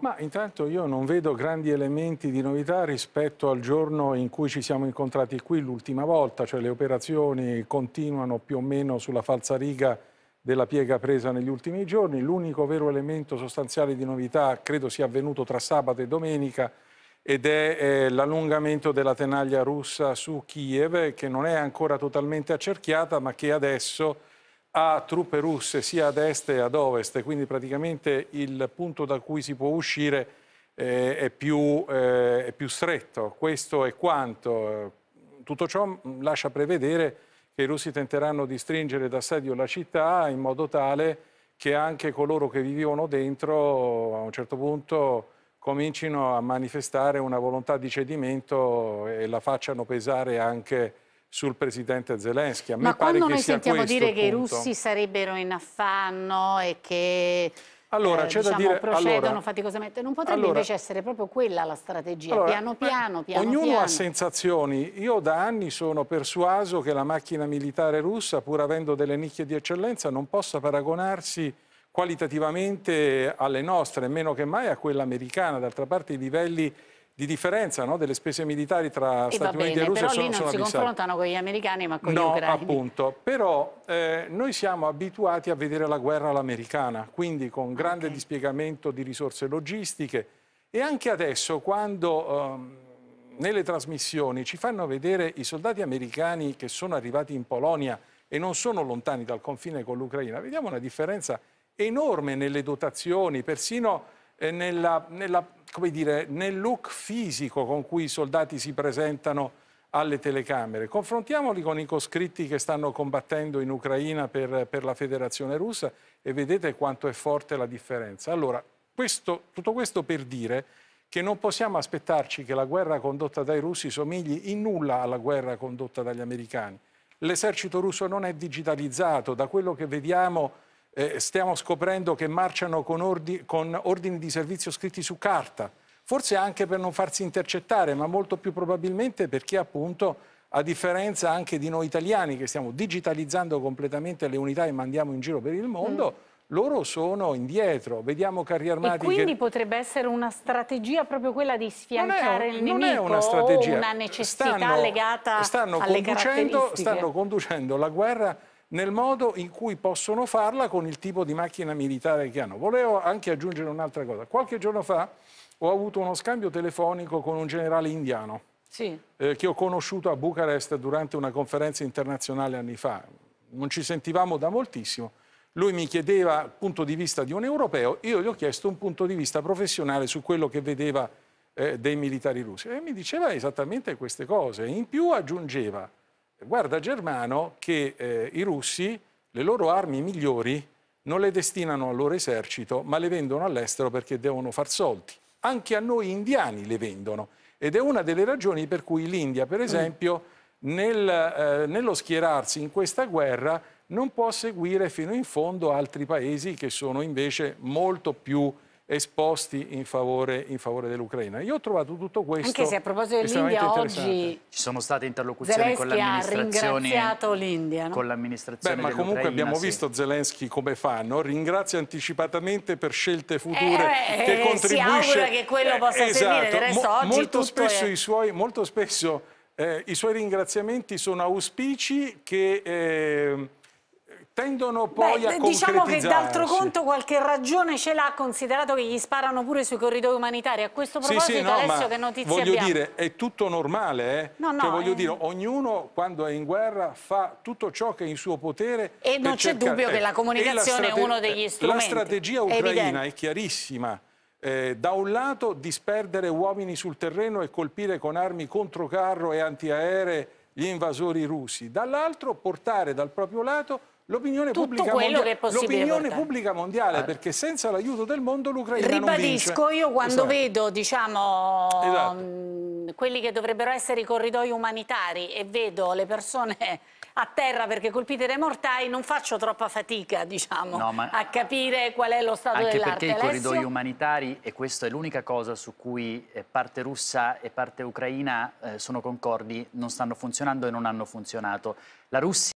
Ma intanto io non vedo grandi elementi di novità rispetto al giorno in cui ci siamo incontrati qui l'ultima volta, cioè le operazioni continuano più o meno sulla falsa riga della piega presa negli ultimi giorni. L'unico vero elemento sostanziale di novità credo sia avvenuto tra sabato e domenica ed è eh, l'allungamento della tenaglia russa su Kiev che non è ancora totalmente accerchiata ma che adesso ha truppe russe sia ad est che ad ovest, quindi praticamente il punto da cui si può uscire eh, è, più, eh, è, più, stretto. Questo è quanto. Tutto ciò mm, lascia prevedere che i russi tenteranno di stringere d'assedio la città in modo tale che anche coloro che vivono dentro a un certo punto comincino a manifestare una volontà di cedimento e la facciano pesare anche sul presidente Zelensky. Ma quando noi sentiamo dire che i russi sarebbero in affanno e che allora, eh, diciamo, da dire, procedono allora, faticosamente. Non potrebbe allora, invece essere proprio quella la strategia, allora, piano piano, piano Ognuno piano. ha sensazioni. Io da anni sono persuaso che la macchina militare russa, pur avendo delle nicchie di eccellenza, non possa paragonarsi qualitativamente alle nostre, meno che mai a quella americana. D'altra parte i livelli di differenza no? delle spese militari tra e Stati bene, Uniti e Russia sono, non sono si abissali. confrontano con gli americani ma con no, gli ucraini. No, appunto. Però eh, noi siamo abituati a vedere la guerra all'americana, quindi con grande okay. dispiegamento di risorse logistiche e anche adesso quando eh, nelle trasmissioni ci fanno vedere i soldati americani che sono arrivati in Polonia e non sono lontani dal confine con l'Ucraina, vediamo una differenza enorme nelle dotazioni, persino nella, nella, dire, nel look fisico con cui i soldati si presentano alle telecamere. Confrontiamoli con i coscritti che stanno combattendo in Ucraina per, per la Federazione Russa e vedete quanto è forte la differenza. Allora, questo, tutto questo per dire che non possiamo aspettarci che la guerra condotta dai russi somigli in nulla alla guerra condotta dagli americani. L'esercito russo non è digitalizzato, da quello che vediamo eh, stiamo scoprendo che marciano con, ordi, con ordini di servizio scritti su carta, forse anche per non farsi intercettare, ma molto più probabilmente perché appunto a differenza anche di noi italiani che stiamo digitalizzando completamente le unità e mandiamo in giro per il mondo, mm. loro sono indietro. Vediamo carri armati. E quindi che... potrebbe essere una strategia proprio quella di sfiancare il nemico non è una strategia. o una necessità stanno, legata stanno alle conducendo, Stanno conducendo la guerra nel modo in cui possono farla con il tipo di macchina militare che hanno. Volevo anche aggiungere un'altra cosa. Qualche giorno fa ho avuto uno scambio telefonico con un generale indiano sì. eh, che ho conosciuto a Bucarest durante una conferenza internazionale anni fa. Non ci sentivamo da moltissimo. Lui mi chiedeva il punto di vista di un europeo, io gli ho chiesto un punto di vista professionale su quello che vedeva eh, dei militari russi. E mi diceva esattamente queste cose. In più aggiungeva Guarda Germano che eh, i russi le loro armi migliori non le destinano al loro esercito, ma le vendono all'estero perché devono far soldi. Anche a noi indiani le vendono. Ed è una delle ragioni per cui l'India, per mm. esempio, mm. nel, eh, nello schierarsi in questa guerra non può seguire fino in fondo altri paesi che sono invece molto più esposti in favore, favore dell'Ucraina. Io ho trovato tutto questo Anche se a proposito dell'India oggi ci sono state interlocuzioni con l'amministrazione Ha ringraziato l'India, no? Con l'amministrazione Beh, ma comunque abbiamo sì. visto Zelensky come fa, no? Ringrazia anticipatamente per scelte eh, future eh, che eh, contribuisce. Si augura che quello possa eh, servire, esatto. del resto Mo oggi molto spesso è... i suoi molto spesso eh, i suoi ringraziamenti sono auspici che ehm, tendono poi Beh, a Diciamo che d'altro conto qualche ragione ce l'ha, considerato che gli sparano pure sui corridoi umanitari. A questo proposito, sì, sì, no, Alessio, che notizie voglio abbiamo? dire, è tutto normale, eh? No, no, cioè, voglio eh... dire, ognuno quando è in guerra fa tutto ciò che è in suo potere. E non c'è cercare... dubbio eh, che la comunicazione la è uno degli strumenti. La strategia ucraina è, è chiarissima. Eh, da un lato disperdere uomini sul terreno e colpire con armi controcarro e antiaeree gli invasori russi, dall'altro portare dal proprio lato l'opinione pubblica, mondia pubblica, mondiale, allora. Eh. perché senza l'aiuto del mondo l'Ucraina Ribadisco, io quando esatto. vedo diciamo, esatto. mh, mm, quelli che dovrebbero essere i corridoi umanitari e vedo le persone a terra perché colpite dai mortai non faccio troppa fatica diciamo, no, a capire qual è lo stato dell'arte. Anche perché i corridoi umanitari, e questa è l'unica cosa su cui eh, parte russa e parte ucraina eh, sono concordi, non stanno funzionando e non hanno funzionato. La Russia